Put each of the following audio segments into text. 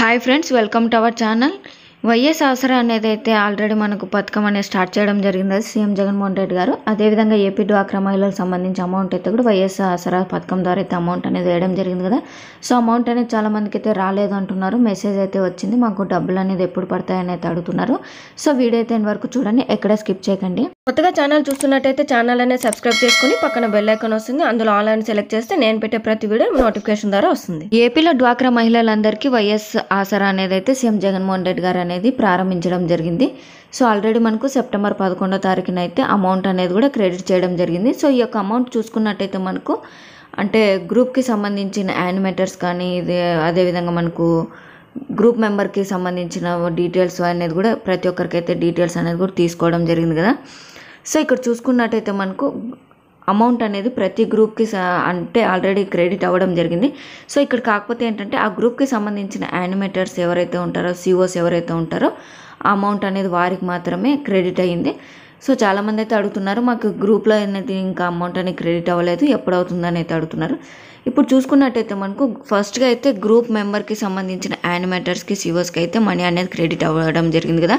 hi friends welcome to our channel Y అవసరం అనేది అయితే ఆల్రెడీ మనకు పథకం అనేది స్టార్ట్ చేయడం జరిగింది సీఎం జగన్మోహన్ రెడ్డి గారు అదేవిధంగా ఏపీ డ్వాక్రా మహిళలకు సంబంధించి అమౌంట్ అయితే కూడా వైఎస్ అవసరా పథకం ద్వారా అయితే అమౌంట్ అనేది వేయడం జరిగింది కదా సో అమౌంట్ అనేది చాలా మందికి అయితే రాలేదు అంటున్నారు మెసేజ్ అయితే వచ్చింది మాకు డబ్బులు అనేది ఎప్పుడు పడతాయని అయితే అడుగుతున్నారు సో వీడియో అయితే వరకు చూడండి ఎక్కడ స్కిప్ చేయకండి కొత్తగా ఛానల్ చూస్తున్నట్టయితే ఛానల్ అనేది సబ్స్క్రైబ్ చేసుకుని పక్కన బెల్ ఐకాన్ వస్తుంది అందులో ఆన్లైన్ సెలెక్ట్ చేస్తే నేను పెట్టే ప్రతి వీడియో నోటిఫికేషన్ ద్వారా వస్తుంది ఏపీలో డ్వాక్రా మహిళలందరికీ వైఎస్ ఆసరా అనేది అయితే సీఎం జగన్మోహన్ రెడ్డి గారు అనేది ప్రారంభించడం జరిగింది సో ఆల్రెడీ మనకు సెప్టెంబర్ పదకొండో తారీఖున అయితే అమౌంట్ అనేది కూడా క్రెడిట్ చేయడం జరిగింది సో ఈ యొక్క అమౌంట్ చూసుకున్నట్టయితే మనకు అంటే గ్రూప్కి సంబంధించిన యానిమేటర్స్ కానీ ఇది అదేవిధంగా మనకు గ్రూప్ మెంబర్కి సంబంధించిన డీటెయిల్స్ అనేది కూడా ప్రతి ఒక్కరికైతే డీటెయిల్స్ అనేది కూడా తీసుకోవడం జరిగింది కదా సో ఇక్కడ చూసుకున్నట్టయితే మనకు అమౌంట్ అనేది ప్రతి గ్రూప్కి అంటే ఆల్రెడీ క్రెడిట్ అవ్వడం జరిగింది సో ఇక్కడ కాకపోతే ఏంటంటే ఆ గ్రూప్కి సంబంధించిన యానిమేటర్స్ ఎవరైతే ఉంటారో సిఓస్ e ఎవరైతే ఉంటారో అమౌంట్ అనేది వారికి మాత్రమే క్రెడిట్ అయ్యింది సో చాలామంది అయితే అడుగుతున్నారు మాకు గ్రూప్లో అనేది ఇంకా అమౌంట్ అనేది క్రెడిట్ అవ్వలేదు ఎప్పుడు అవుతుందని అయితే అడుగుతున్నారు ఇప్పుడు చూసుకున్నట్టయితే మనకు ఫస్ట్గా అయితే గ్రూప్ మెంబర్కి సంబంధించిన యానిమేటర్స్కి సివోస్కి e అయితే మనీ అనేది క్రెడిట్ అవ్వడం జరిగింది కదా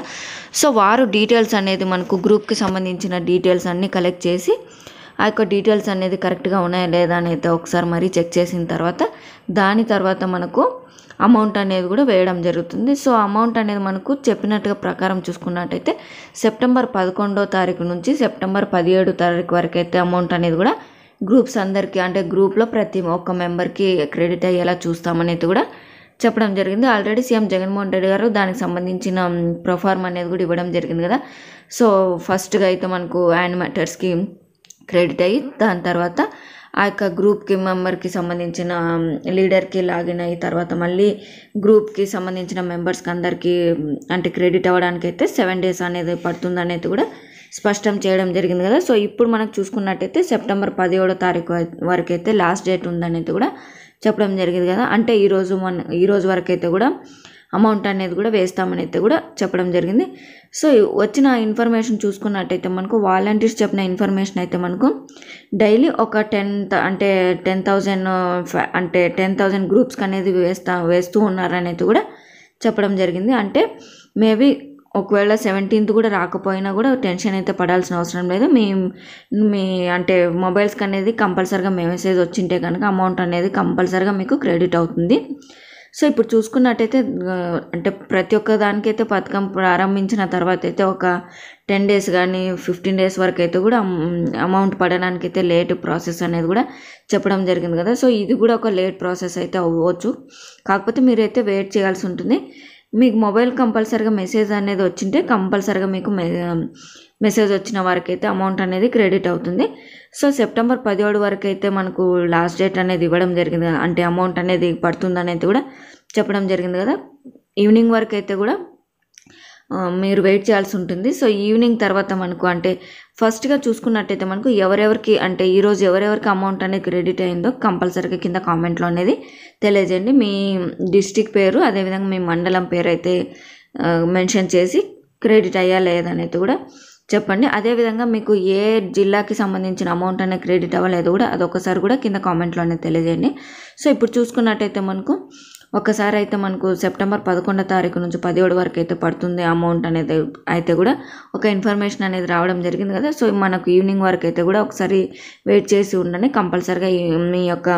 సో వారు డీటెయిల్స్ అనేది మనకు గ్రూప్కి సంబంధించిన డీటెయిల్స్ అన్నీ కలెక్ట్ చేసి ఆ యొక్క డీటెయిల్స్ అనేది కరెక్ట్గా ఉన్నాయా లేదా అని అయితే ఒకసారి మరీ చెక్ చేసిన తర్వాత దాని తర్వాత మనకు అమౌంట్ అనేది కూడా వేయడం జరుగుతుంది సో అమౌంట్ అనేది మనకు చెప్పినట్టుగా ప్రకారం చూసుకున్నట్టయితే సెప్టెంబర్ పదకొండో తారీఖు నుంచి సెప్టెంబర్ పదిహేడు తారీఖు వరకు అయితే అమౌంట్ అనేది కూడా గ్రూప్స్ అందరికీ అంటే గ్రూప్లో ప్రతి ఒక్క మెంబర్కి క్రెడిట్ అయ్యేలా చూస్తామనేది కూడా చెప్పడం జరిగింది ఆల్రెడీ సీఎం జగన్మోహన్ రెడ్డి గారు దానికి సంబంధించిన ప్రొఫార్మ్ అనేది కూడా ఇవ్వడం జరిగింది కదా సో ఫస్ట్గా అయితే మనకు మ్యాటర్స్కి క్రెడిట్ అయ్యి దాని తర్వాత ఆ యొక్క గ్రూప్కి మెంబర్కి సంబంధించిన లీడర్కి లాగిన్ అయ్యి తర్వాత మళ్ళీ గ్రూప్కి సంబంధించిన మెంబర్స్కి అందరికీ అంటే క్రెడిట్ అవ్వడానికి అయితే సెవెన్ డేస్ అనేది పడుతుంది అనేది కూడా స్పష్టం చేయడం జరిగింది కదా సో ఇప్పుడు మనకు చూసుకున్నట్టయితే సెప్టెంబర్ పదిహేడో తారీఖు వరకు అయితే లాస్ట్ డేట్ ఉందనేది కూడా చెప్పడం జరిగింది కదా అంటే ఈరోజు మన ఈరోజు వరకు అయితే కూడా అమౌంట్ అనేది కూడా వేస్తామని అయితే కూడా చెప్పడం జరిగింది సో వచ్చిన ఇన్ఫర్మేషన్ చూసుకున్నట్టయితే మనకు వాలంటీర్స్ చెప్పిన ఇన్ఫర్మేషన్ అయితే మనకు డైలీ ఒక టెన్ అంటే టెన్ థౌజండ్ అంటే టెన్ థౌజండ్ గ్రూప్స్కి అనేది వేస్తా వేస్తూ ఉన్నారనేది కూడా చెప్పడం జరిగింది అంటే మేబీ ఒకవేళ సెవెంటీన్త్ కూడా రాకపోయినా కూడా టెన్షన్ అయితే పడాల్సిన అవసరం లేదు మీ మీ అంటే మొబైల్స్కి అనేది కంపల్సరిగా మెసేజ్ వచ్చింటే కనుక అమౌంట్ అనేది కంపల్సరిగా మీకు క్రెడిట్ అవుతుంది సో ఇప్పుడు చూసుకున్నట్టయితే అంటే ప్రతి ఒక్క దానికైతే పథకం ప్రారంభించిన తర్వాత అయితే ఒక టెన్ డేస్ కానీ ఫిఫ్టీన్ డేస్ వరకు అయితే కూడా అమౌంట్ పడడానికి అయితే లేట్ ప్రాసెస్ అనేది కూడా చెప్పడం జరిగింది కదా సో ఇది కూడా ఒక లేట్ ప్రాసెస్ అయితే అవ్వచ్చు కాకపోతే మీరైతే వెయిట్ చేయాల్సి ఉంటుంది మీకు మొబైల్ కంపల్సరీగా మెసేజ్ అనేది వచ్చింటే కంపల్సరీగా మీకు మెసేజ్ వచ్చిన అయితే అమౌంట్ అనేది క్రెడిట్ అవుతుంది సో సెప్టెంబర్ పదిహేడు వరకు అయితే మనకు లాస్ట్ డేట్ అనేది ఇవ్వడం జరిగింది అంటే అమౌంట్ అనేది పడుతుంది అనేది కూడా చెప్పడం జరిగింది కదా ఈవినింగ్ వరకు అయితే కూడా మీరు వెయిట్ చేయాల్సి ఉంటుంది సో ఈవినింగ్ తర్వాత మనకు అంటే ఫస్ట్గా చూసుకున్నట్టయితే మనకు ఎవరెవరికి అంటే ఈరోజు ఎవరెవరికి అమౌంట్ అనేది క్రెడిట్ అయిందో కంపల్సరీగా కింద కామెంట్లో అనేది తెలియజేయండి మీ డిస్టిక్ పేరు అదేవిధంగా మీ మండలం పేరు అయితే మెన్షన్ చేసి క్రెడిట్ అయ్యా లేదనేది కూడా చెప్పండి అదేవిధంగా మీకు ఏ జిల్లాకి సంబంధించిన అమౌంట్ అనేది క్రెడిట్ అవ్వలేదు కూడా అదొకసారి కూడా కింద కామెంట్లో అనేది తెలియజేయండి సో ఇప్పుడు చూసుకున్నట్టయితే మనకు ఒకసారి అయితే మనకు సెప్టెంబర్ పదకొండో తారీఖు నుంచి పదిహేడు వరకు అయితే పడుతుంది అమౌంట్ అనేది అయితే కూడా ఒక ఇన్ఫర్మేషన్ అనేది రావడం జరిగింది కదా సో మనకు ఈవినింగ్ వరకు అయితే కూడా ఒకసారి వెయిట్ చేసి ఉండండి కంపల్సరిగా మీ యొక్క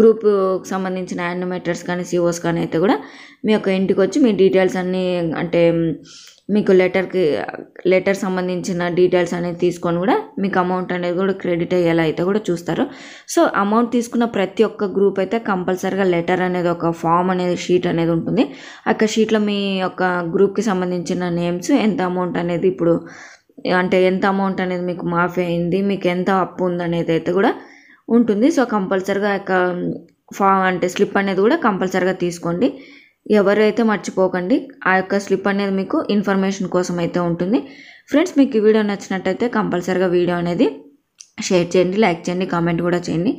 గ్రూప్కి సంబంధించిన యానిమేటర్స్ కానీ సిఓస్ e కానీ అయితే కూడా మీ యొక్క ఇంటికి వచ్చి మీ డీటెయిల్స్ అన్నీ అంటే మీకు లెటర్కి లెటర్ సంబంధించిన డీటెయిల్స్ అనేది తీసుకొని కూడా మీకు అమౌంట్ అనేది కూడా క్రెడిట్ అయ్యేలా అయితే కూడా చూస్తారు సో అమౌంట్ తీసుకున్న ప్రతి ఒక్క గ్రూప్ అయితే కంపల్సరీగా లెటర్ అనేది ఒక ఫామ్ అనేది షీట్ అనేది ఉంటుంది అక్కడ షీట్లో మీ యొక్క గ్రూప్కి సంబంధించిన నేమ్స్ ఎంత అమౌంట్ అనేది ఇప్పుడు అంటే ఎంత అమౌంట్ అనేది మీకు మాఫీ అయింది మీకు ఎంత అప్పు ఉందనేది అయితే కూడా ఉంటుంది సో కంపల్సరీగా యొక్క ఫా అంటే స్లిప్ అనేది కూడా కంపల్సరీగా తీసుకోండి ఎవరైతే మర్చిపోకండి ఆ యొక్క స్లిప్ అనేది మీకు ఇన్ఫర్మేషన్ కోసం అయితే ఉంటుంది ఫ్రెండ్స్ మీకు ఈ వీడియో నచ్చినట్టయితే కంపల్సరిగా వీడియో అనేది షేర్ చేయండి లైక్ చేయండి కామెంట్ కూడా చేయండి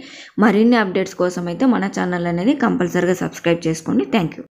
మరిన్ని అప్డేట్స్ కోసం అయితే మన ఛానల్ అనేది కంపల్సరిగా సబ్స్క్రైబ్ చేసుకోండి థ్యాంక్ యూ